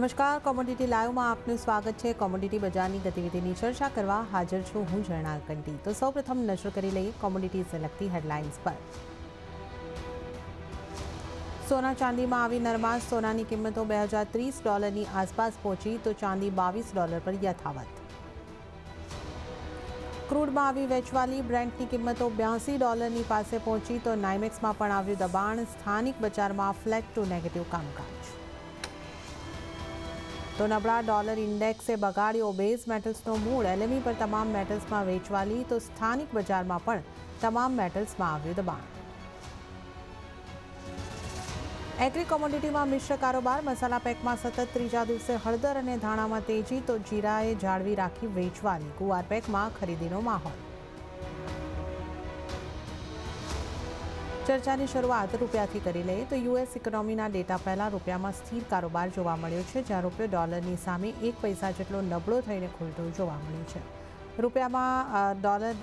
નમસ્કાર કોમોડિટી લાઈવમાં આપનું સ્વાગત છે કોમોડિટી બજારની ગતિવિધિની ચર્ચા કરવા હાજર છું હું ઝરણા કંટી તો સૌપ્રથમ નજર કરી લઈએ કોમોડિટીઝને લગતી હેડલાઇન્સ પર સોના ચાંદીમાં આવી નરમાશ સોનાની કિંમતો બે હજાર ત્રીસ ડોલરની આસપાસ પહોંચી તો ચાંદી બાવીસ ડોલર પર યથાવત ક્રૂડમાં આવી વેચવાલી બ્રેન્ડની કિંમતો બ્યાસી ડોલરની પાસે પહોંચી તો નાઇમેક્સમાં પણ આવ્યું દબાણ સ્થાનિક બજારમાં ફ્લેટ ટુ નેગેટિવ કામકાજ તો નબળા ડોલર ઇન્ડેક્સે બગાડ્યો બેઝ મેટલ્સનો મૂળ એલએમઈ e પર તમામ મેટલ્સમાં વેચવાલી તો સ્થાનિક બજારમાં પણ તમામ મેટલ્સમાં આવ્યું દબાણ એગ્રી કોમોડિટીમાં મિશ્ર કારોબાર મસાલા પેકમાં સતત ત્રીજા દિવસે હળદર અને ધાણામાં તેજી તો જીરાએ જાળવી રાખી વેચવાલી ગુવાર પેકમાં ખરીદીનો માહોલ ચર્ચાની શરૂઆત રૂપિયાથી કરી લઈએ તો યુએસ ઇકોનોમીના ડેટા પહેલાં રૂપિયામાં સ્થિર કારોબાર જોવા મળ્યો છે જ્યાં રૂપિયો ડોલરની સામે એક પૈસા જેટલો નબળો થઈને ખુલતો જોવા મળ્યો છે રૂપિયામાં ડોલર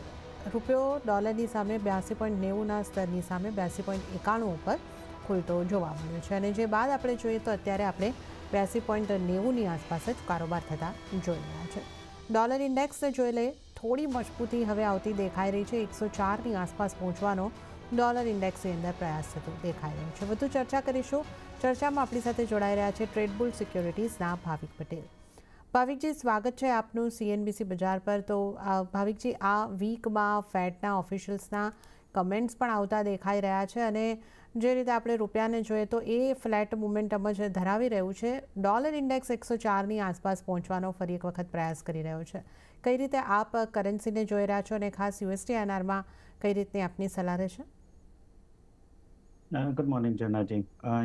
રૂપિયો ડોલરની સામે બ્યાસી પોઈન્ટ નેવુંના સ્તરની સામે બ્યાસી પોઈન્ટ એકાણું ઉપર ખુલતો જોવા મળ્યો છે અને જે બાદ આપણે જોઈએ તો અત્યારે આપણે બ્યાસી પોઈન્ટ નેવુંની આસપાસ જ કારોબાર થતા જોઈ રહ્યા છે ડોલર ઇન્ડેક્સને જોઈ લઈએ થોડી મજબૂતી હવે આવતી દેખાઈ રહી છે એકસો ચારની આસપાસ પહોંચવાનો ડોલર ઇન્ડેક્સની અંદર પ્રયાસ થતો દેખાઈ રહ્યો છે વધુ ચર્ચા કરીશું ચર્ચામાં આપણી સાથે જોડાઈ રહ્યા છે ટ્રેડબુલ સિક્યોરિટીઝના ભાવિક પટેલ ભાવિકજી સ્વાગત છે આપનું સીએનબીસી બજાર પર તો ભાવિકજી આ વીકમાં ફેટના ઓફિશિયલ્સના કમેન્ટ્સ પણ આવતા દેખાઈ રહ્યા છે અને જે રીતે આપણે રૂપિયાને જોઈએ તો એ ફ્લેટ મુમેન્ટમ જ ધરાવી રહ્યું છે ડોલર ઇન્ડેક્સ એકસો ચારની આસપાસ પહોંચવાનો ફરી એક વખત પ્રયાસ કરી રહ્યો છે કઈ રીતે આપ કરન્સીને જોઈ રહ્યા છો અને ખાસ યુએસટી એનઆરમાં કઈ રીતની આપની સલાહ રહેશે ગુડ મોર્નિંગ જનાજી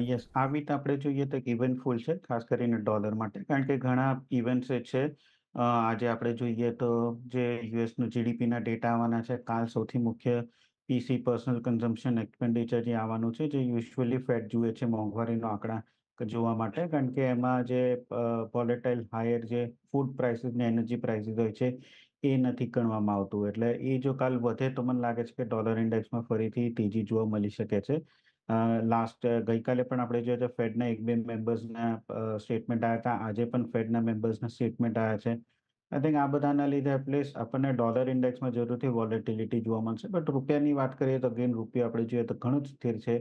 યસ આ વીક આપણે જોઈએ તો ઇવેન્ટ ફૂલ છે ખાસ કરીને ડોલર માટે કારણ કે ઘણા ઇવેન્ટ્સ છે આજે આપણે જોઈએ તો જે યુએસનું જીડીપીના ડેટા આવવાના છે કાલ સૌથી મુખ્ય પીસી પર્સનલ કન્ઝમ્પશન એક્સપેન્ડિચર જે આવવાનું છે જે યુઝ્યુઅલી ફેટ જુએ છે મોંઘવારીનો આંકડા જોવા માટે કારણ કે એમાં જે વોલેટાઇલ હાયર જે ફૂડ પ્રાઇસીસ ને એનર્જી પ્રાઇસીસ હોય છે એ નથી ગણવામાં આવતું એટલે એ જો કાલ વધે તો મને લાગે છે કે ડોલર ઇન્ડેક્સમાં ફરીથી તેજી જોવા મળી શકે છે લાસ્ટ ગઈકાલે પણ આપણે જોયું છે ફેડના એક બે મેમ્બર્સના સ્ટેટમેન્ટ આવ્યા હતા આજે પણ ફેડના મેમ્બર્સના સ્ટેટમેન્ટ આવ્યા છે આઈ થિંક આ બધાના લીધે પ્લેસ આપણને ડોલર ઇન્ડેક્સમાં જરૂરથી વોલેટિલિટી જોવા મળશે બટ રૂપિયાની વાત કરીએ તો અગેન રૂપિયા આપણે જોઈએ તો ઘણું જ સ્થિર છે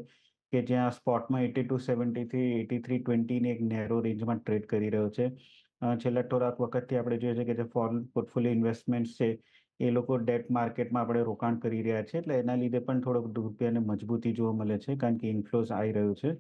કે જ્યાં સ્પોટમાં એટી ટુ સેવન્ટીથી એટી થ્રી ટ્વેન્ટીની એક નેરો રેન્જમાં ટ્રેડ કરી રહ્યો છે છેલ્લા થોડાક વખતથી આપણે જોઈએ છે કે જે ફોરેન પોર્ટફોલિયો ઇન્વેસ્ટમેન્ટ છે એ લોકો ડેટ માર્કેટમાં આપણે રોકાણ કરી રહ્યા છે એટલે એના લીધે પણ થોડોક રૂપિયાને મજબૂતી જોવા મળે છે કારણ કે ઇન્ફ્લોઝ આવી રહ્યું છે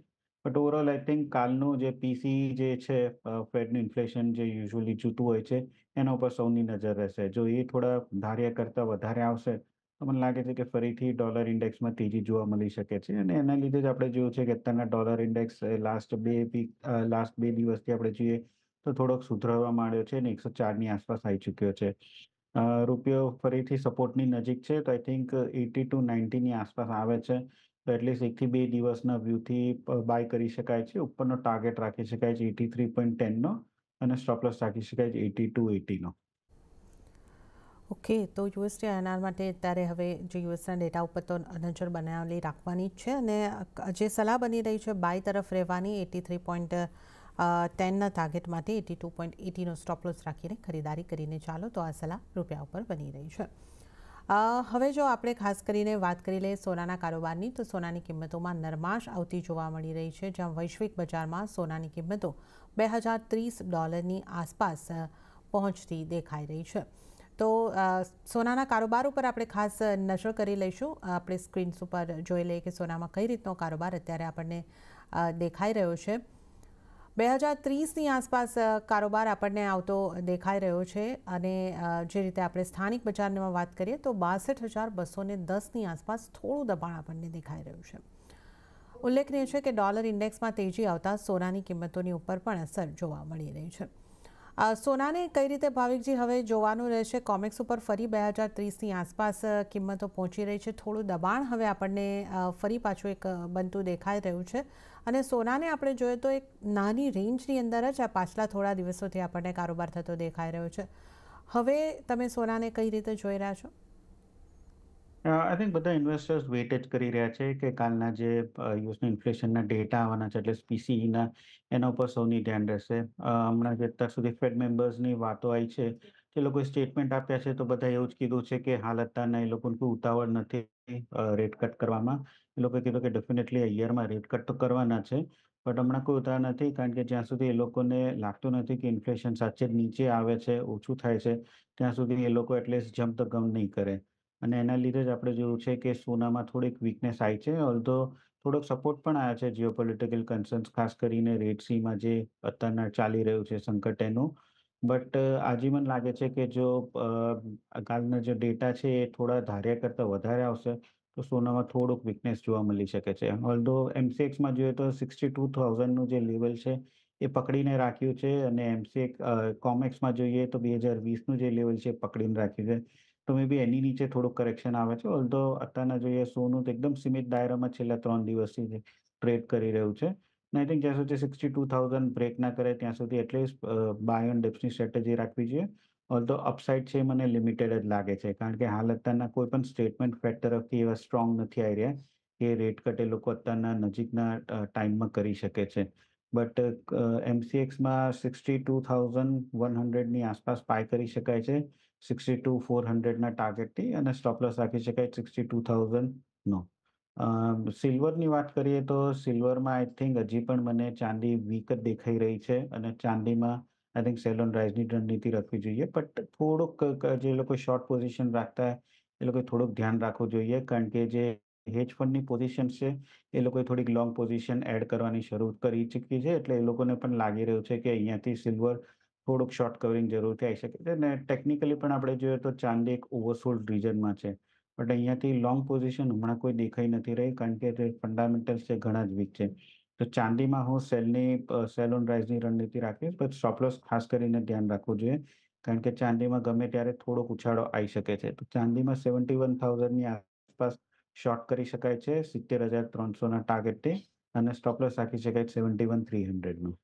બટ ઓવરઓલ આઈ થિંક કાલનું જે પીસી જે છે ફેડનું ઇન્ફ્લેશન જે યુઝ્યુઅલી જૂતું હોય છે એના ઉપર સૌની નજર રહેશે જો એ થોડા ધાર્યા કરતાં વધારે આવશે તો મને લાગે છે કે ફરીથી ડોલર ઇન્ડેક્સમાં તેજી જોવા મળી શકે છે અને એના લીધે જ આપણે જોયું છે કે અત્યારના ડોલર ઇન્ડેક્સ લાસ્ટ બે વીક લાસ્ટ બે દિવસથી આપણે જોઈએ તો થોડોક સુધરવા માંડ્યો છે અને એકસો ચારની આસપાસ આવી ચૂક્યો છે રૂપિયો ફરીથી સપોર્ટની નજીક છે તો આઈ થિંક એટી ટુ નાઇન્ટીની આસપાસ આવે છે તો એટલીસ્ટ એકથી બે દિવસના વ્યૂથી બાય કરી શકાય છે ઉપરનો ટાર્ગેટ રાખી શકાય છે એટી થ્રી પોઈન્ટ ટેનનો અને સ્ટોપલોસ રાખી શકાય છે એટી ટુ એટીનો ઓકે તો યુએસડી આઈએનઆર માટે અત્યારે હવે જે યુએસના ડેટા ઉપર તો નજર બનાવેલી રાખવાની જ છે અને જે સલાહ બની રહી છે બાય તરફ રહેવાની એટી થ્રી પોઈન્ટ અ ટેનર ટાર્ગેટ માથે 82.18 નો સ્ટોપ લોસ રાખીને ખરીદારી કરીને ચાલો તો આ સલા રૂપિયા ઉપર બની રહી છે અ હવે જો આપણે ખાસ કરીને વાત કરી લે સોનાના कारोबारની તો સોનાની કિંમતોમાં નરમાશ આવતી જોવા મળી રહી છે જ્યાં વૈશ્વિક બજારમાં સોનાની કિંમતો 2030 ડોલરની આસપાસ પહોંચતી દેખાઈ રહી છે તો સોનાના कारोबार ઉપર આપણે ખાસ નજર કરી લેશું આપણે સ્ક્રીનસ ઉપર જોઈ લે કે સોનામાં કઈ રીતનો कारोबार અત્યારે આપણે દેખાઈ રહ્યો છે બે હજાર ત્રીસની આસપાસ કારોબાર આપણને આવતો દેખાઈ રહ્યો છે અને જે રીતે આપણે સ્થાનિક બજારમાં વાત કરીએ તો બાસઠ હજાર બસોને દસની આસપાસ થોડું દબાણ આપણને દેખાઈ રહ્યું છે ઉલ્લેખનીય છે કે ડોલર ઇન્ડેક્સમાં તેજી આવતા સોનાની કિંમતોની ઉપર પણ અસર જોવા મળી રહી છે સોનાને કઈ રીતે ભાવિકજી હવે જોવાનું રહેશે કોમિક્સ ઉપર ફરી બે હજાર ત્રીસની આસપાસ કિંમતો પહોંચી રહી છે થોડું દબાણ હવે આપણને ફરી પાછું એક બનતું દેખાઈ રહ્યું છે અને સોનાને આપણે જોઈએ તો એક નાની રેન્જની અંદર જ આ પાછલા થોડા દિવસોથી આપણને કારોબાર થતો દેખાઈ રહ્યો છે હવે તમે સોનાને કઈ રીતે જોઈ રહ્યા છો આઈ થિંક બધા ઇન્વેસ્ટર્સ વેઇટ જ કરી રહ્યા છે કે કાલના જે યુએસના ઇન્ફ્લેશનના ડેટા આવવાના છે એટલે પીસીઈના e એના ઉપર સૌની ધ્યાન રહેશે હમણાં જે અત્યાર સુધી ફેડ મેમ્બર્સની વાતો આવી છે જે લોકોએ સ્ટેટમેન્ટ આપ્યા છે તો બધા એવું જ કીધું છે કે હાલ અત્યારના એ લોકોને કોઈ ઉતાવળ નથી રેટ કટ કરવામાં એ લોકોએ કીધું કે ડેફિનેટલી આ યરમાં રેટ કટ તો કરવાના છે બટ હમણાં કોઈ ઉતાવળ નથી કારણ કે જ્યાં સુધી એ લોકોને લાગતું નથી કે ઇન્ફ્લેશન સાચે નીચે આવે છે ઓછું થાય છે ત્યાં સુધી એ લોકો એટલીસ્ટ જમ તો ગમ નહીં કરે અને એના લીધે જ આપણે જોયું છે કે સોનામાં થોડીક વીકનેસ આવી છે ઓલધો થોડોક સપોર્ટ પણ આવ્યો છે જીઓપોલિટિકલ કન્સર્ન્સ ખાસ કરીને રેડ સીમાં જે અત્યારના ચાલી રહ્યું છે સંકટ એનું બટ આજે મને લાગે છે કે જો કાલના જે ડેટા છે એ થોડા ધાર્યા કરતાં વધારે આવશે તો સોનામાં થોડુંક વીકનેસ જોવા મળી શકે છે ઓલ્ધો એમસીએક્સમાં જોઈએ તો સિક્સટી ટુ થાઉઝન્ડનું જે લેવલ છે એ પકડીને રાખ્યું છે અને એમસીએક કોમેક્સમાં જોઈએ તો બે હજાર વીસનું જે લેવલ છે એ પકડીને રાખ્યું છે તો મે બી એની નીચે થોડુંક કરેક્શન આવે છે ઓલ તો અત્યારના જોઈએ સોનું તો એકદમ સીમિત દાયરામાં છેલ્લા ત્રણ દિવસથી ટ્રેડ કરી રહ્યું છે અને આઈ થિંક જ્યાં સુધી સિક્સટી ટુ થાઉઝન્ડ બ્રેક ના કરે ત્યાં સુધી એટલીસ્ટ બાય ઓન ડિપ્સની સ્ટ્રેટેજી રાખવી જોઈએ ઓલ ઓલ્ધો અપસાઇડ છે મને લિમિટેડ જ લાગે છે કારણ કે હાલ અત્યારના કોઈ પણ સ્ટેટમેન્ટ ફેટ તરફથી એવા સ્ટ્રોંગ નથી આવી રહ્યા કે રેટ કટ એ લોકો અત્યારના નજીકના ટાઈમમાં કરી શકે છે બટ એમસીએક્સમાં સિક્સટી ટુ થાઉઝન્ડ વન હંડ્રેડની આસપાસ પાય કરી શકાય છે સિક્સટી ટુ ફોર હંડ્રેડના ટાર્ગેટથી અને સ્ટોપલોસ રાખી શકાય સિક્સટી ટુ થાઉઝન્ડનો સિલ્વરની વાત કરીએ તો સિલ્વરમાં આઈ થિંક હજી પણ મને ચાંદી વીક જ દેખાઈ રહી છે અને ચાંદીમાં આઈ થિંક સેલોન રાઇઝની રણનીતિ રાખવી જોઈએ બટ થોડુંક જે લોકો શોર્ટ પોઝિશન રાખતા એ લોકોએ થોડુંક ધ્યાન રાખવું જોઈએ કારણ કે જે હેજ ફંડની પોઝિશન છે એ લોકોએ થોડીક લોંગ પોઝિશન એડ કરવાની શરૂ કરી ચૂકી છે એટલે એ લોકોને પણ લાગી રહ્યું છે કે અહીંયાથી સિલ્વર થોડુંક શોર્ટ કવરિંગ જરૂરથી આવી શકે છે અને ટેકનિકલી પણ આપણે જોઈએ તો ચાંદી એક ઓવરસોલ્ડ રિજનમાં છે બટ અહીંયાથી લોંગ પોઝિશન હમણાં કોઈ દેખાઈ નથી રહી કારણ કે જે ફંડામેન્ટલ્સ છે ઘણા જ વીક છે તો ચાંદીમાં હું સેલની સેલ ઓન રાઇઝની રણનીતિ રાખીશ બટ સ્ટોપલોસ ખાસ કરીને ધ્યાન રાખવું જોઈએ કારણ કે ચાંદીમાં ગમે ત્યારે થોડોક ઉછાળો આવી શકે છે તો ચાંદીમાં સેવન્ટી વન થાઉઝન્ડની આસપાસ શોર્ટ કરી શકાય છે સિત્તેર હજાર ત્રણસોના ટાર્ગેટથી અને સ્ટોપલોસ રાખી શકાય સેવન્ટી વન થ્રી હંડ્રેડનું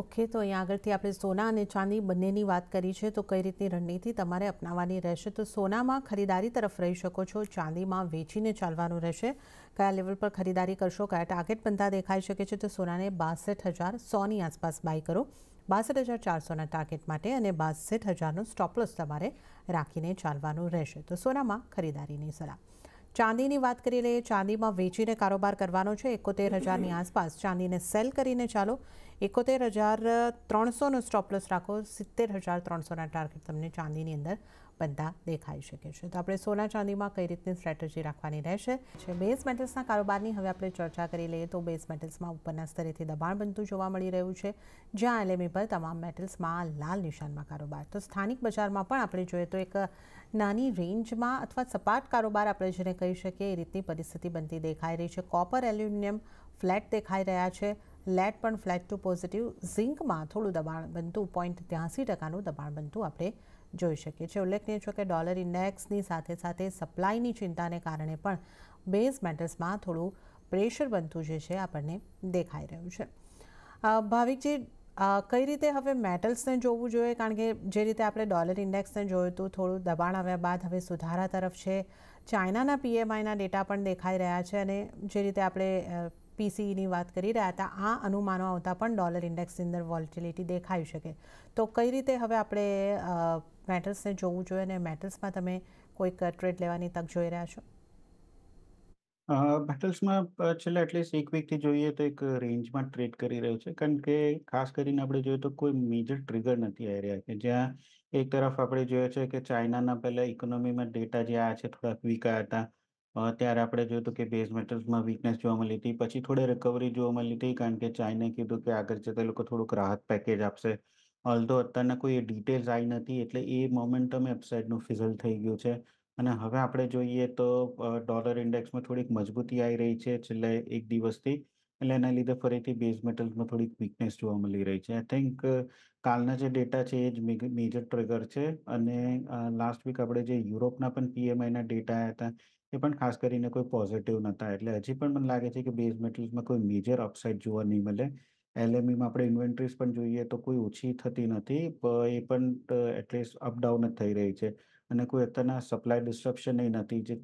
ઓકે તો અહીંયા આગળથી આપણે સોના અને ચાંદી બંનેની વાત કરી છે તો કઈ રીતની રણનીતિ તમારે અપનાવવાની રહેશે તો સોનામાં ખરીદારી તરફ રહી શકો છો ચાંદીમાં વેચીને ચાલવાનું રહેશે કયા લેવલ પર ખરીદારી કરશો કયા ટાર્ગેટ બનતા દેખાઈ શકે છે તો સોનાને બાસઠ હજાર સોની આસપાસ બાય કરો બાસઠ હજાર ચારસોના ટાર્ગેટ માટે અને બાસઠ હજારનો સ્ટોપલોસ તમારે રાખીને ચાલવાનું રહેશે તો સોનામાં ખરીદારીની સલાહ ચાંદીની વાત કરી લઈએ ચાંદીમાં વેચીને કારોબાર કરવાનો છે એકોતેર હજારની આસપાસ ચાંદીને સેલ કરીને ચાલો એકોતેર હજાર ત્રણસોનો સ્ટોપલોસ રાખો સિત્તેર હજાર ત્રણસોના ટાર્ગેટ તમને ચાંદીની અંદર બંદા દેખાઈ શકે છે તો આપણે સોના ચાંદી માં કઈ રીતની સ્ટ્રેટેજી રાખવાની રહેશે છે બેઝ મેટલ્સ ના कारोबार ની હવે આપણે ચર્ચા કરી લેઈએ તો બેઝ મેટલ્સ માં ઉપરના સ્તરે થી દબાણ બનતું જોવા મળી રહ્યું છે જ્યાં એલ્યુમિનિયમ પર તમામ મેટલ્સ માં લાલ નિશાન માં कारोबार તો સ્થાનિક બજાર માં પણ આપણે જોએ તો એક નાની રેન્જ માં અથવા સપાટ कारोबार આપણે જેને કહી શકીએ એ રીત ની પરિસ્થિતિ બનતી દેખાઈ રહી છે કોપર એલ્યુમિનિયમ ફ્લેટ દેખાઈ રહ્યા છે લેડ પણ ફ્લેટ ટુ પોઝિટિવ ઝિંક માં થોડું દબાણ બનતું 82% નું દબાણ બનતું આપણે જોઈ શકીએ છીએ ઉલ્લેખનીય છે કે ડોલર ઇન્ડેક્સની સાથે સાથે સપ્લાયની ચિંતાને કારણે પણ બેઝ મેટલ્સમાં થોડું પ્રેશર બનતું જે છે આપણને દેખાઈ રહ્યું છે ભાવિકજી કઈ રીતે હવે મેટલ્સને જોવું જોઈએ કારણ કે જે રીતે આપણે ડોલર ઇન્ડેક્સને જોયું હતું થોડું દબાણ આવ્યા બાદ હવે સુધારા તરફ છે ચાઇનાના પીએમઆઈના ડેટા પણ દેખાઈ રહ્યા છે અને જે રીતે આપણે પીસીઈની વાત કરી રહ્યા હતા આ અનુમાનો આવતા પણ ડોલર ઇન્ડેક્સની અંદર વોલ્ટિલિટી દેખાઈ શકે તો કઈ રીતે હવે આપણે મેટલ્સને જોવું જોઈએ અને મેટલ્સમાં તમે કોઈક ટ્રેડ લેવાની તક જોઈ રહ્યા છો મેટલ્સમાં છેલ્લા એટલીસ્ટ એક વીકથી જોઈએ તો એક રેન્જમાં ટ્રેડ કરી રહ્યો છે કારણ કે ખાસ કરીને આપણે જોઈએ તો કોઈ મેજર ટ્રિગર નથી આવી રહ્યા કે જ્યાં એક તરફ આપણે જોઈએ છે કે ચાઇનાના પહેલાં ઇકોનોમીમાં ડેટા જે આ છે થોડાક વીક હતા ત્યારે આપણે જોયું હતું કે બેઝ મેટલ્સમાં વીકનેસ જોવા મળી હતી પછી થોડી રિકવરી જોવા મળી હતી કારણ કે ચાઇનાએ કીધું કે આગળ જતા લોકો થોડુંક રાહત પેકેજ આપશે ઓલ્ધો અત્યારના કોઈ ડિટેલ્સ આવી નથી એટલે એ મોમેન્ટમ એપસાઇડનું ફિઝલ થઈ ગયું છે અને હવે આપણે જોઈએ તો ડોલર ઇન્ડેક્સમાં થોડીક મજબૂતી આવી રહી છે છેલ્લે એક દિવસથી એટલે એના લીધે ફરીથી બેઝ મેટલ્સમાં થોડીક વીકનેસ જોવા મળી રહી છે આઈ થિંક કાલના જે ડેટા છે એ જ મેજર ટ્રિગર છે અને લાસ્ટ વીક આપણે જે યુરોપના પણ પીએમઆઈના ડેટા હતા એ પણ ખાસ કરીને કોઈ પોઝિટિવ નહોતા એટલે હજી પણ મને લાગે છે કે બેઝ મેટલ્સમાં કોઈ મેજર અપસાઇડ જોવા નહીં મળે એલએમઈમાં e આપણે ઇન્વેન્ટ્રીઝ પણ જોઈએ તો કોઈ ઓછી થતી નથી એ પણ એટલીસ્ટ અપડાઉન જ થઈ રહી છે અને કોઈ અત્યારના સપ્લાય ડિસ્ટ્રપ્શન એ નથી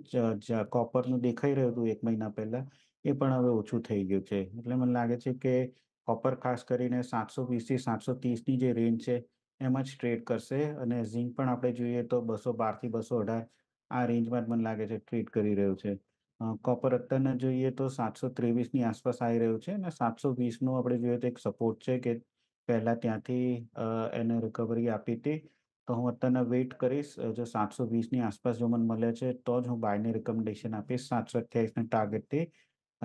જે કોપરનું દેખાઈ રહ્યું હતું એક મહિના પહેલા એ પણ હવે ઓછું થઈ ગયું છે એટલે મને લાગે છે કે કોપર ખાસ કરીને સાતસો વીસથી સાતસો ત્રીસની જે રેન્જ છે એમાં જ ટ્રેડ કરશે અને ઝીંક પણ આપણે જોઈએ તો બસો બારથી બસો અઢાર આ રેન્જમાં જ મને લાગે છે ટ્રેડ કરી રહ્યું છે કોપર અત્યારના જોઈએ તો સાતસો ત્રેવીસની આસપાસ આવી રહ્યું છે અને સાતસો વીસનું આપણે જોઈએ તો એક સપોર્ટ છે કે પહેલાં ત્યાંથી એને રિકવરી આપી હતી તો હું અત્યારના વેઇટ કરીશ જો સાતસો વીસની આસપાસ જો મને મળે છે તો જ હું બાયની રિકમેન્ડેશન આપીશ સાતસો અઠ્યાવીસના ટાર્ગેટથી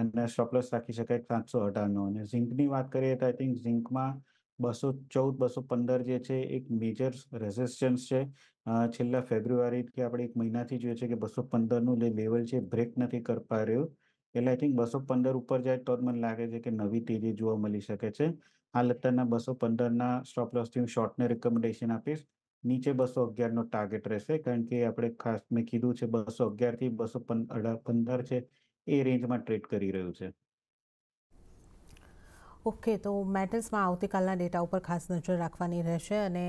અને સ્ટોપલોસ રાખી શકાય સાતસો અઢારનો અને ઝિંકની વાત કરીએ તો આઈ થિંક ઝિંકમાં બસો ચૌદ બસો પંદર જે છે એક મેજર રેઝિસ્ટન્સ છે છેલ્લા ફેબ્રુઆરી કે આપણે એક મહિનાથી જોઈએ છે કે બસો પંદરનું જે લેવલ છે બ્રેક નથી કરી પા રહ્યું એટલે આઈ થિંક બસો પંદર ઉપર જાય તો મને લાગે છે કે નવી તેજી જોવા મળી શકે છે આ અત્યારના બસો પંદરના સ્ટોપ લોસથી હું શોર્ટને રિકમેન્ડેશન આપીશ નીચે બસો અગિયારનો ટાર્ગેટ રહેશે કારણ કે આપણે ખાસ મેં કીધું છે બસો અગિયારથી બસો પંદર છે એ રેન્જમાં ટ્રેડ કરી રહ્યું છે ઓકે તો મેટલ્સમાં આવતીકાલના ડેટા ઉપર ખાસ નજર રાખવાની રહેશે અને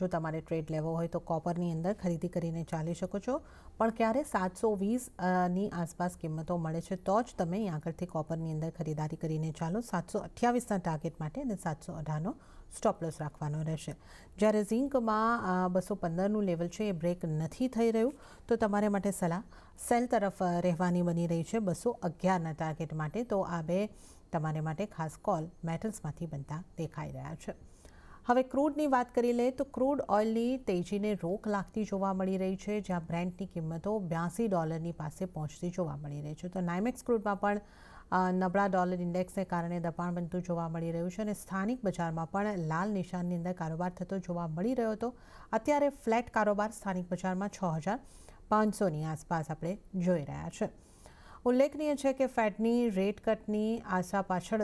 જો તમારે ટ્રેડ લેવો હોય તો કોપરની અંદર ખરીદી કરીને ચાલી શકો છો પણ ક્યારે સાતસો વીસની આસપાસ કિંમતો મળે છે તો જ તમે આગળથી કોપરની અંદર ખરીદારી કરીને ચાલો સાતસો અઠ્યાવીસના ટાર્ગેટ માટે અને સાતસો અઢારનો સ્ટોપલસ રાખવાનો રહેશે જ્યારે ઝિંકમાં બસો પંદરનું લેવલ છે એ બ્રેક નથી થઈ રહ્યું તો તમારે માટે સલાહ સેલ તરફ રહેવાની બની રહી છે બસો અગિયારના ટાર્ગેટ માટે તો આ બે મારે માટે ખાસ કોલ મેટલ્સમાંથી બનતા દેખાઈ રહ્યા છે હવે ક્રૂડની વાત કરી લે તો ક્રૂડ ઓઈલની તીજીને રોક લાગતી જોવા મળી રહી છે જ્યાં બ્રેન્ટની કિંમતો 82 ડોલરની પાસે પહોંચતી જોવા મળી રહી છે તો નાઇમેક્સ ક્રૂડમાં પણ નબળા ડોલર ઇન્ડેક્સને કારણે દબણ બનતું જોવા મળી રહ્યું છે અને સ્થાનિક બજારમાં પણ લાલ નિશાનની અંદર कारोबार થતો જોવા મળી રહ્યો તો અત્યારે ફ્લેટ कारोबार સ્થાનિક બજારમાં 6500 ની આસપાસ આપણે જોઈ રહ્યા છે ઉલ્લેખનીય છે કે ફેડની રેટ કટની આશા પાછળ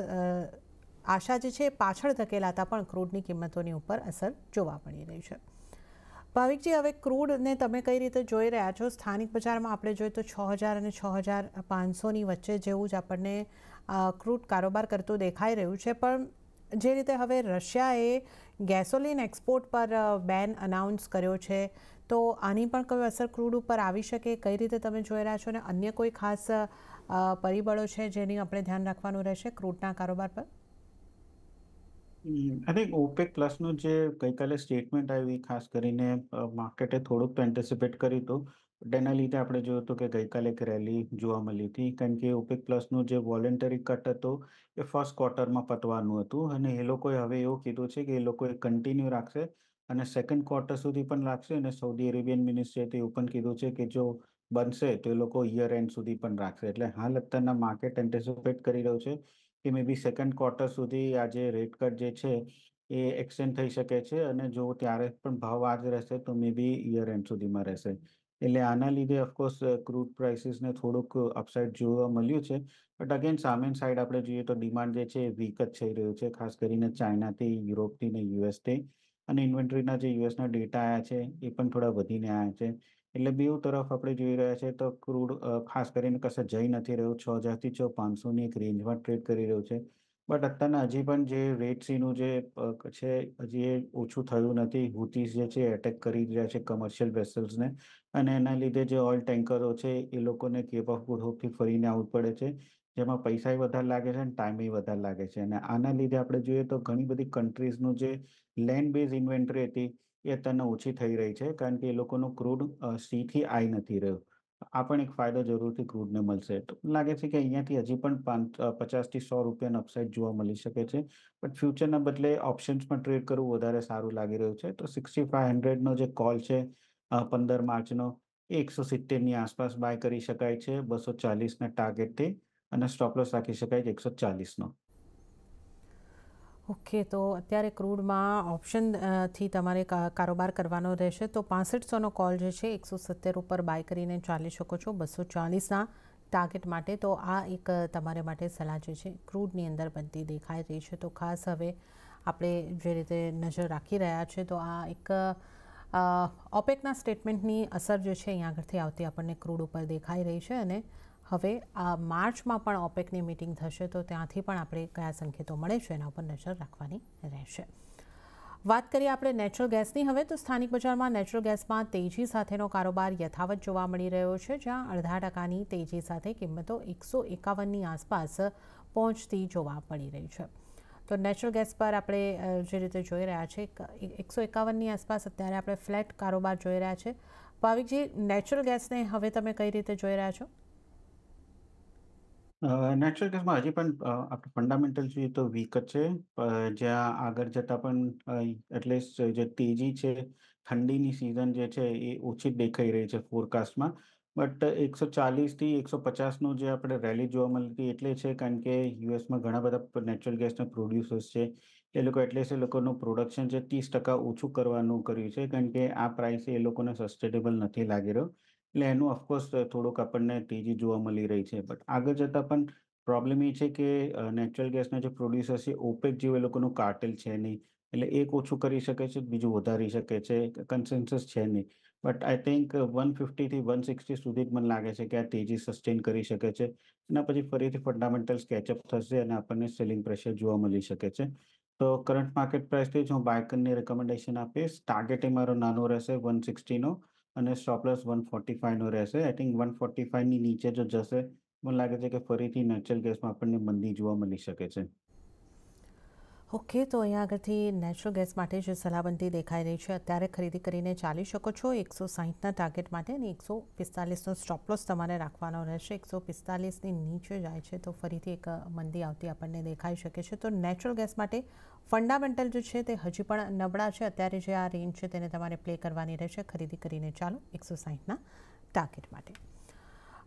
આશા જે છે પાછળ ધકેલાતા પણ ક્રૂડની કિંમતોની ઉપર અસર જોવા મળી રહી છે ભાવિકજી હવે ક્રૂડને તમે કઈ રીતે જોઈ રહ્યા છો સ્થાનિક બજારમાં આપણે જોઈએ તો છ હજાર અને છ હજાર પાંચસોની વચ્ચે જેવું જ આપણને ક્રૂડ કારોબાર કરતું દેખાઈ રહ્યું છે પણ જે રીતે હવે રશિયાએ ગેસોલિન એક્સપોર્ટ પર બેન અનાઉન્સ કર્યો છે તો આની પણ કોઈ અસર ક્રૂડ ઉપર આવી શકે કઈ રીતે તમે જોઈ રહ્યા છો અને અન્ય કોઈ ખાસ પરિબળો છે જેની આપણે ધ્યાન રાખવાનું રહેશે ક્રૂડના કારોબાર પર અને થિંક ઓપેક પ્લસનું જે ગઈકાલે સ્ટેટમેન્ટ આવી ખાસ કરીને માર્કેટે થોડુંક તો એન્ટિસિપેટ કર્યું હતું તેના લીધે આપણે જોયું હતું કે ગઈકાલે એક રેલી જોવા મળી હતી કારણ કે ઓપેક પ્લસનું જે વોલેન્ટરી કટ હતો એ ફર્સ્ટ ક્વાર્ટરમાં પતવાનું હતું અને એ લોકોએ હવે એવું કીધું છે કે એ લોકો એ કન્ટિન્યુ રાખશે અને સેકન્ડ ક્વાર્ટર સુધી પણ રાખશે અને સૌદી અરેબિયન મિનિસ્ટ્રીએ તો એવું પણ કીધું છે કે જો બનશે તો એ લોકો યર એન્ડ સુધી પણ રાખશે એટલે હાલ અત્યારના માર્કેટ એન્ટિસિપેટ કરી રહ્યું છે કે મે બી સેકન્ડ ક્વાર્ટર સુધી આ જે રેટ કટ જે છે એ એક્સટેન્ડ થઈ શકે છે અને જો ત્યારે પણ ભાવ આ જ રહેશે તો મે બી યર એન્ડ સુધીમાં રહેશે એટલે આના લીધે ઓફકોર્સ ક્રૂડ પ્રાઇસીસને થોડુંક અપસાઇડ જોવા મળ્યું છે બટ અગેન સામે સાઈડ આપણે જોઈએ તો ડિમાન્ડ જે છે એ વીક જ થઈ રહ્યું છે ખાસ કરીને ચાઇનાથી યુરોપથી ને યુએસથી અને ઇન્વેન્ટરીના જે યુએસના ડેટા આવ્યા છે એ પણ થોડા વધીને આવ્યા છે એટલે બેઉ તરફ આપણે જોઈ રહ્યા છે તો ક્રૂડ ખાસ કરીને કશે જઈ નથી રહ્યું છ હજારથી છ પાંચસોની એક રેન્જમાં ટ્રેડ કરી રહ્યું છે બટ અત્યારના હજી પણ જે રેટ સીનું જે છે હજી એ ઓછું થયું નથી હુતીસ જે છે એટેક કરી રહ્યા છે કમર્શિયલ વેસલ્સને અને એના લીધે જે ઓઇલ ટેન્કરો છે એ લોકોને કેપ ઓફ ગુડ હોપથી ફરીને આવવું પડે છે જેમાં પૈસા વધારે લાગે છે અને ટાઈમ વધારે લાગે છે અને આના લીધે આપણે જોઈએ તો ઘણી બધી કન્ટ્રીઝનું જે લેન્ડ બેઝ ઇન્વેન્ટરી હતી એ અત્યારના ઓછી થઈ રહી છે કારણ કે એ લોકોનું ક્રૂડ સીથી આઈ નથી રહ્યું આ પણ એક ફાયદો જરૂરથી ક્રૂડને મળશે તો લાગે છે કે અહીંયાથી હજી પણ પચાસથી સો રૂપિયાનો અપસાઇડ જોવા મળી શકે છે બટ ફ્યુચરના બદલે ઓપ્શન્સમાં ટ્રેડ કરવું વધારે સારું લાગી રહ્યું છે તો સિક્સટી ફાઇવ હંડ્રેડનો જે કોલ છે પંદર માર્ચનો એકસો સિત્તેરની આસપાસ બાય કરી શકાય છે બસો ચાલીસના ટાર્ગેટથી અને સ્ટોપ લોસ રાખી શકાય એકસો ચાલીસનો ઓકે તો અત્યારે ક્રૂડમાં ઓપ્શન થી તમારે કારોબાર કરવાનો રહેશે તો પાસઠસોનો કોલ જે છે એકસો સત્તેર ઉપર બાય કરીને ચાલી શકો છો બસો ચાલીસના ટાર્ગેટ માટે તો આ એક તમારે માટે સલાહ જે છે ક્રૂડની અંદર બનતી દેખાઈ રહી છે તો ખાસ હવે આપણે જે રીતે નજર રાખી રહ્યા છે તો આ એક ઓપેકના સ્ટેટમેન્ટની અસર જે છે અહીંયા આગળથી આવતી આપણને ક્રૂડ ઉપર દેખાઈ રહી છે અને હવે આ માર્ચમાં પણ ઓપેકની મિટિંગ થશે તો ત્યાંથી પણ આપણે કયા સંકેતો મળે છે એના ઉપર નજર રાખવાની રહેશે વાત કરીએ આપણે નેચરલ ગેસની હવે તો સ્થાનિક બજારમાં નેચરલ ગેસમાં તેજી સાથેનો કારોબાર યથાવત જોવા મળી રહ્યો છે જ્યાં અડધા ટકાની તેજી સાથે કિંમતો એકસો એકાવનની આસપાસ પહોંચતી જોવા મળી રહી છે તો નેચરલ ગેસ પર આપણે જે રીતે જોઈ રહ્યા છે એકસો એકાવનની આસપાસ અત્યારે આપણે ફ્લેટ કારોબાર જોઈ રહ્યા છે ભાવિકજી નેચરલ ગેસને હવે તમે કઈ રીતે જોઈ રહ્યા છો નેચરલ ગેસમાં હજી પણ આપણું ફંડામેન્ટલ જોઈએ તો વીક જ છે જ્યાં આગળ જતા પણ એટલીસ્ટ જે તેજી છે ઠંડીની સિઝન જે છે એ ઓછી દેખાઈ રહી છે ફોરકાસ્ટમાં બટ એકસો ચાલીસથી એકસો પચાસનું જે આપણે રેલી જોવા મળતી એટલે છે કારણ કે યુએસમાં ઘણા બધા નેચરલ ગેસના પ્રોડ્યુસર્સ છે એ લોકો એટલે એ લોકોનું પ્રોડક્શન છે ત્રીસ ટકા ઓછું કરવાનું કર્યું છે કારણ કે આ પ્રાઇસ એ લોકોને સસ્ટેનેબલ નથી લાગી રહ્યો એટલે એનું ઓફકોર્સ થોડુંક આપણને તેજી જોવા મળી રહી છે બટ આગળ જતાં પણ પ્રોબ્લેમ એ છે કે નેચરલ ગેસના જે પ્રોડ્યુસર છે ઓપેક જેવું લોકોનું કાર્ટેલ છે નહીં એટલે એક ઓછું કરી શકે છે બીજું વધારી શકે છે કન્સેન્સસ છે નહીં બટ આઈ થિંક વન ફિફ્ટીથી વન સિક્સટી સુધી મને લાગે છે કે આ તેજી સસ્ટેન કરી શકે છે એના પછી ફરીથી ફંડામેન્ટલ સ્કેચઅપ થશે અને આપણને સેલિંગ પ્રેશર જોવા મળી શકે છે તો કરંટ માર્કેટ પ્રાઇસથી જ હું બાયકનની રેકમેન્ડેશન આપીશ ટાર્ગેટ એ મારો નાનો રહેશે વન સિક્સટીનો અને સ્ટોપ લોસ વન ફોર્ટી ફાઈવનો રહેશે આઈ થિંક વન ફોર્ટી ફાઈવની નીચે જો જશે મને લાગે છે કે ફરીથી નેચરલ ગેસમાં આપણને મંદી જોવા મળી શકે છે ઓકે તો અહીંયા આગળથી નેચરલ ગેસ માટે જે સલાહબંધી દેખાઈ રહી છે અત્યારે ખરીદી કરીને ચાલી શકો છો એકસો સાહીઠના ટાર્ગેટ માટે અને એકસો પિસ્તાલીસનો સ્ટોપલોસ તમારે રાખવાનો રહેશે એકસો પિસ્તાલીસની નીચે જાય છે તો ફરીથી એક મંદી આવતી આપણને દેખાઈ શકે છે તો નેચરલ ગેસ માટે ફંડામેન્ટલ જે છે તે હજી પણ નબળા છે અત્યારે જે આ રેન્જ છે તેને તમારે પ્લે કરવાની રહેશે ખરીદી કરીને ચાલો એકસો સાહીઠના ટાર્ગેટ માટે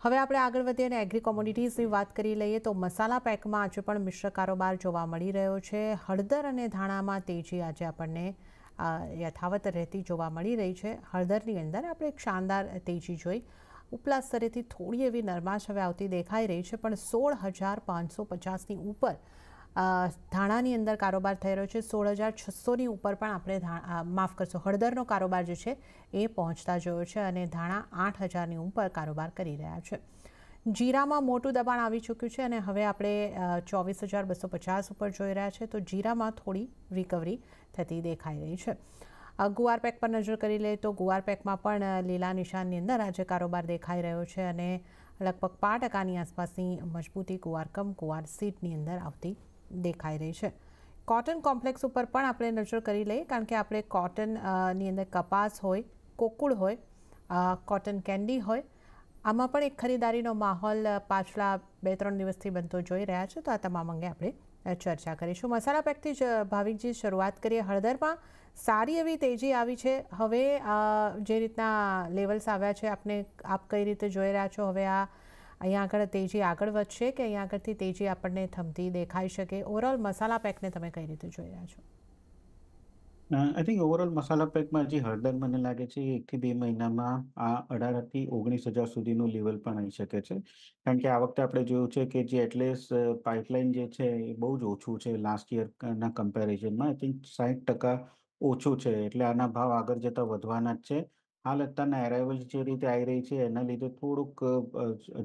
હવે આપણે આગળ વધીએ અને એગ્રી કોમોડિટીઝની વાત કરી લઈએ તો મસાલા પેકમાં આજે પણ મિશ્ર કારોબાર જોવા મળી રહ્યો છે હળદર અને ધાણામાં તેજી આજે આપણને યથાવત રહેતી જોવા મળી રહી છે હળદરની અંદર આપણે એક શાનદાર તેજી જોઈ ઉપલા સ્તરેથી થોડી એવી નરમાશ હવે આવતી દેખાઈ રહી છે પણ સોળ હજાર પાંચસો પચાસની ઉપર ધાણાની અંદર કારોબાર થઈ રહ્યો છે સોળ હજાર છસોની ઉપર પણ આપણે માફ કરશો હળદરનો કારોબાર જે છે એ પહોંચતા જોયો છે અને ધાણા આઠ હજારની ઉપર કારોબાર કરી રહ્યા છે જીરામાં મોટું દબાણ આવી ચૂક્યું છે અને હવે આપણે ચોવીસ હજાર બસો પચાસ ઉપર જોઈ રહ્યા છે તો જીરામાં થોડી રિકવરી થતી દેખાઈ રહી છે ગુવાર પેક પર નજર કરી લઈએ તો ગુવાર પેકમાં પણ લીલા નિશાનની અંદર આજે કારોબાર દેખાઈ રહ્યો છે અને લગભગ પાંચ ટકાની આસપાસની મજબૂતી ગુવારકમ ગુવાર સીટની અંદર આવતી દેખાઈ રહી છે કોટન કોમ્પ્લેક્સ ઉપર પણ આપણે નજર કરી લે કારણ કે આપણે કોટન ની અંદર કપાસ હોય કોકૂળ હોય કોટન કેન્ડી હોય આમાં પણ એક ખરીદારીનો માહોલ પાછલા બે ત્રણ દિવસથી બનતો જઈ રહ્યો છે તો આ તમા મંગે આપણે ચર્ચા કરીશું મસાલા પેક થી ભાવીજી શરૂઆત કરી હળદરમાં સારી એવી તેજી આવી છે હવે આ જે રીતના લેવલ્સ આવ્યા છે આપણે આપ કઈ રીતે જોઈ રહ્યા છો હવે આ અહીંયા આગળ તેજી આગળ વધશે કે અહીંયા આગળથી તેજી આપણને થમતી દેખાઈ શકે ઓવરઓલ મસાલા પેકને તમે કઈ રીતે જોઈ રહ્યા છો આઈ થિંક ઓવરઓલ મસાલા પેકમાં જે હળદર મને લાગે છે એકથી બે મહિનામાં આ અઢારથી ઓગણીસ હજાર સુધીનું લેવલ પણ આવી શકે છે કારણ કે આ વખતે આપણે જોયું છે કે જે એટલીસ્ટ પાઇપલાઇન જે છે એ બહુ જ ઓછું છે લાસ્ટ યરના કમ્પેરિઝનમાં આઈ થિંક સાઠ ટકા ઓછું છે એટલે આના ભાવ આગળ જતા વધવાના જ છે હાલ અત્યારના અરાઇવલ જે રીતે આવી રહી છે એના લીધે થોડુંક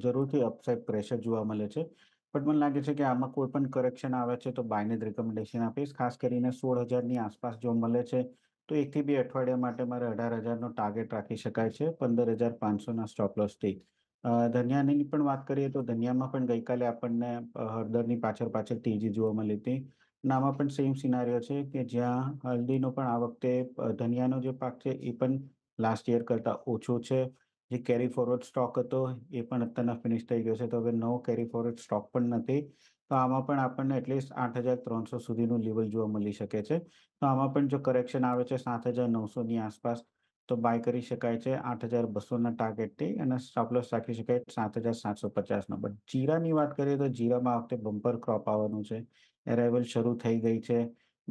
જરૂરથી અપસાઇડ પ્રેશર જોવા મળે છે બટ મને લાગે છે કે આમાં કોઈ પણ કરેક્શન આવે છે તો બાયને જ રિકમેન્ડેશન આપીશ ખાસ કરીને સોળ હજારની આસપાસ જો મળે છે તો એકથી બે અઠવાડિયા માટે મારે અઢાર હજારનો ટાર્ગેટ રાખી શકાય છે પંદર હજાર પાંચસોના સ્ટોપલોસથી ધનિયાની પણ વાત કરીએ તો ધનિયામાં પણ ગઈકાલે આપણને હળદરની પાછળ પાછળ તેજી જોવા મળી હતી અને આમાં પણ સેમ સિનારિયો છે કે જ્યાં હલ્દીનો પણ આ વખતે ધનિયાનો જે પાક છે એ પણ લાસ્ટ યર કરતાં ઓછો છે જે કેરી ફોરવર્ડ સ્ટોક હતો એ પણ અત્યારના ફિનિશ થઈ ગયો છે તો હવે નવો કેરી ફોરવર્ડ સ્ટોક પણ નથી તો આમાં પણ આપણને એટલીસ્ટ આઠ હજાર ત્રણસો સુધીનું લેવલ જોવા મળી શકે છે તો આમાં પણ જો કરેક્શન આવે છે સાત હજાર નવસોની આસપાસ તો બાય કરી શકાય છે આઠ હજાર બસોના ટાર્ગેટથી અને સ્ટોપલોસ રાખી શકાય સાત હજાર સાતસો પચાસનો બટ જીરાની વાત કરીએ તો જીરામાં આ વખતે બમ્પર ક્રોપ આવવાનું છે એરાઇવલ શરૂ થઈ ગઈ છે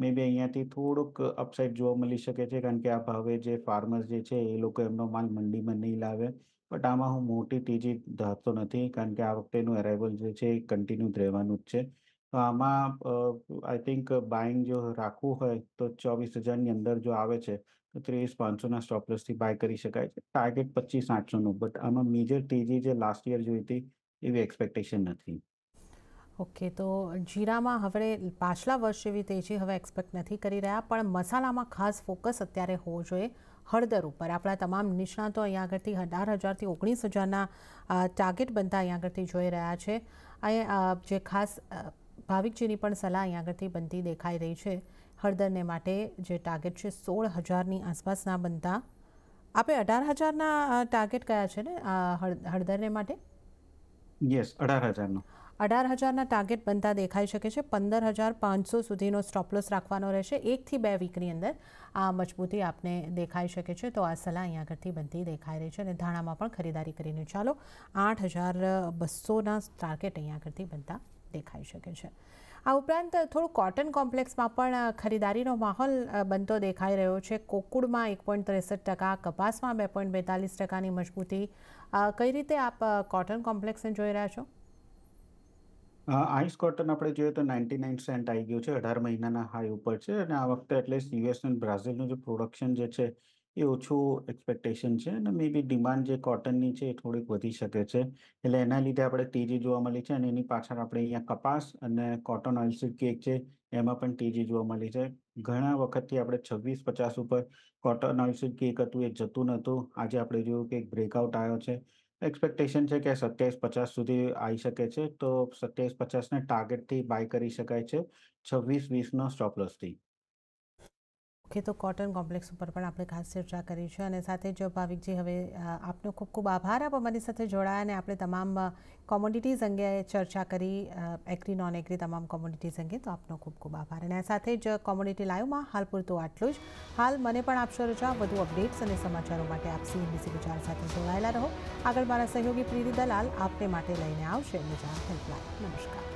મે બી અહીંયાથી થોડુંક અપસાઇડ જોવા મળી શકે છે કારણ કે આ ભાવે જે ફાર્મર્સ જે છે એ લોકો એમનો માલ મંડીમાં નહીં લાવે બટ આમાં હું મોટી તેજી ધારતો નથી કારણ કે આ વખતેનું અરાઇવલ જે છે એ કન્ટિન્યુ રહેવાનું જ છે તો આમાં આઈ થિંક બાઇંગ જો રાખવું હોય તો ચોવીસ હજારની અંદર જો આવે છે તો ત્રીસ પાંચસોના સ્ટોપલેસથી બાય કરી શકાય છે ટાર્ગેટ પચીસ આઠસોનું બટ આમાં મેજર તેજી જે લાસ્ટ યર જોઈ હતી એવી એક્સપેક્ટેશન નથી ઓકે તો જીરામાં હવે પાછલા વર્ષ જેવી તેજી હવે એક્સપેક્ટ નથી કરી રહ્યા પણ મસાલામાં ખાસ ફોકસ અત્યારે હોવો જોઈએ હળદર ઉપર આપણા તમામ નિષ્ણાતો અહીંયા આગળથી અઢાર હજારથી ઓગણીસ હજારના ટાર્ગેટ બનતા અહીંયા આગળથી જોઈ રહ્યા છે અહીં જે ખાસ ભાવિકજીની પણ સલાહ અહીંયા આગળથી બનતી દેખાઈ રહી છે હળદરને માટે જે ટાર્ગેટ છે સોળ હજારની આસપાસના બનતા આપે અઢાર હજારના ટાર્ગેટ કયા છે ને હળદરને માટે યસ અઢાર હજારનો અઢાર હજારના ટાર્ગેટ બનતા દેખાઈ શકે છે પંદર હજાર પાંચસો સુધીનો સ્ટોપલોસ રાખવાનો રહેશે એકથી બે વીકની અંદર આ મજબૂતી આપને દેખાઈ શકે છે તો આ સલાહ અહીંયા આગળથી બનતી દેખાઈ રહી છે અને ધાણામાં પણ ખરીદારી કરીને ચાલો આઠ હજાર બસોના ટાર્ગેટ અહીંયા આગળથી બનતા દેખાઈ શકે છે આ ઉપરાંત થોડું કોટન કોમ્પ્લેક્સમાં પણ ખરીદારીનો માહોલ બનતો દેખાઈ રહ્યો છે કોકુડમાં એક પોઈન્ટ ત્રેસઠ ટકા કપાસમાં બે પોઈન્ટ બેતાલીસ ટકાની મજબૂતી કઈ રીતે આપ કોટન કોમ્પ્લેક્સને જોઈ રહ્યા છો આઈસ કોટન આપણે જોઈએ તો નાઇન્ટી નાઇન સેન્ટ આવી ગયું છે અઢાર મહિનાના હાઈ ઉપર છે અને આ વખતે એટલે યુએસ અને બ્રાઝિલનું જે પ્રોડક્શન જે છે એ ઓછું એક્સપેક્ટેશન છે અને મે બી ડિમાન્ડ જે કોટનની છે એ થોડીક વધી શકે છે એટલે એના લીધે આપણે તેજી જોવા મળી છે અને એની પાછળ આપણે અહીંયા કપાસ અને કોટન ઓઇલસીડ કેક છે એમાં પણ તેજી જોવા મળી છે ઘણા વખતથી આપણે છવ્વીસ પચાસ ઉપર કોટન ઓઇલસીડ કેક હતું એ જતું નહોતું આજે આપણે જોયું કે એક બ્રેકઆઉટ આવ્યો છે એક્સપેક્ટેશન છે કે સત્યાવીસ પચાસ સુધી આવી શકે છે તો સત્યાવીસ પચાસને ટાર્ગેટથી બાય કરી શકાય છે છવ્વીસ વીસનો સ્ટોપ ખેતો કોટન કોમ્પ્લેક્સ ઉપર પણ આપણે ખાસ ચર્ચા કરી છે અને સાથે જ ભાવિકજી હવે આપનો ખૂબ ખૂબ આભાર આપ અમારી સાથે જોડાયા અને આપણે તમામ કોમોડિટીઝ અંગે ચર્ચા કરી એગ્રી નોન એગ્રી તમામ કોમોડિટીઝ અંગે તો આપનો ખૂબ ખૂબ આભાર અને સાથે જ કોમોડિટી લાઈવમાં હાલ પૂરતું આટલું જ હાલ મને પણ આપશો રજા વધુ અપડેટ્સ અને સમાચારો માટે આપ સીએનબીસી વિચાર સાથે જોડાયેલા રહો આગળ મારા સહયોગી પ્રીતિ દલાલ આપને માટે લઈને આવશે બીજા હેલ્પલાઇન નમસ્કાર